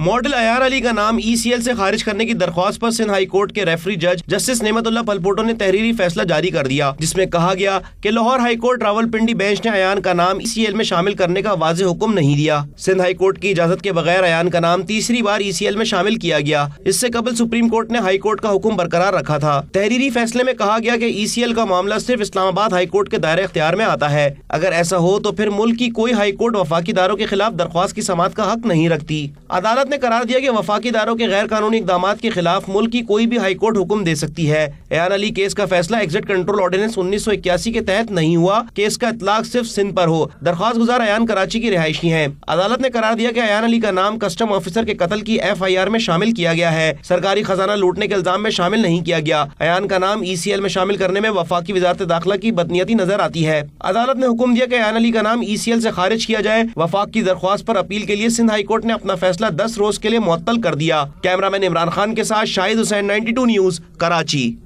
model अयार Ali का नाम ECL e से खारिज करने की दरख्वास्त पर सिंध हाई कोर्ट के रेफरी जज जस्टिस नेमतुल्ला पलपोटो ने तहरीरी फैसला जारी कर दिया जिसमें कहा गया कि Lahore high court Rawalpindi bench ने अयान का नाम ईसीएल e में शामिल करने का वाज हुक्म नहीं दिया सिंध हाई कोर्ट की इजाजत के बगैर अयान का नाम तीसरी बार ईसीएल e में शामिल किया गया इससे कबल सुप्रीम कोर्ट ने हाई कोर्ट का हुक्म बरकरार रखा था तहरीरी फैसले में कहा गया की ईसीएल का मामला सिर्फ इस्लामाबाद हाई कोर्ट के दायरे अख्तियार में आता है अगर ऐसा हो तो फिर मुल्क की कोई हाई कोर्ट वफाकी दारों के खिलाफ दरख्वास्त की समात का हक नहीं रखती अदालत نے قرار دیا کہ وفاقی اداروں کے غیر قانونی اقدامات کے خلاف ملک کی کوئی بھی ہائی کورٹ حکم دے سکتی ہے ایان علی کیس کا فیصلہ ایگزٹ کنٹرول آرڈیننس انیس سو اکیاسی کے تحت نہیں ہوا کیس کا اطلاق صرف سندھ پر ہو درخواست گزار ایان کراچی کی رہائشی ہیں عدالت نے قرار دیا کہ ایان علی کا نام کسٹم آفیسر کے قتل کی ایف آئی آر میں شامل کیا گیا ہے سرکاری خزانہ لوٹنے کے الزام میں شامل نہیں کیا گیا ایان کا نام ای سی ایل میں شامل کرنے میں وفاقی وزارت داخلہ کی بدنیتی نظر آتی ہے عدالت نے حکم دیا کہ ایان علی کا نام ای سی ایل سے خارج کیا جائے وفاق کی درخواست پر اپیل کے لیے سندھ ہائی کورٹ نے اپنا فیصلہ دس रोज के लिए मुअत्तल कर दिया कैमरामैन इमरान खान के साथ शाहिद हुसैन 92 न्यूज कराची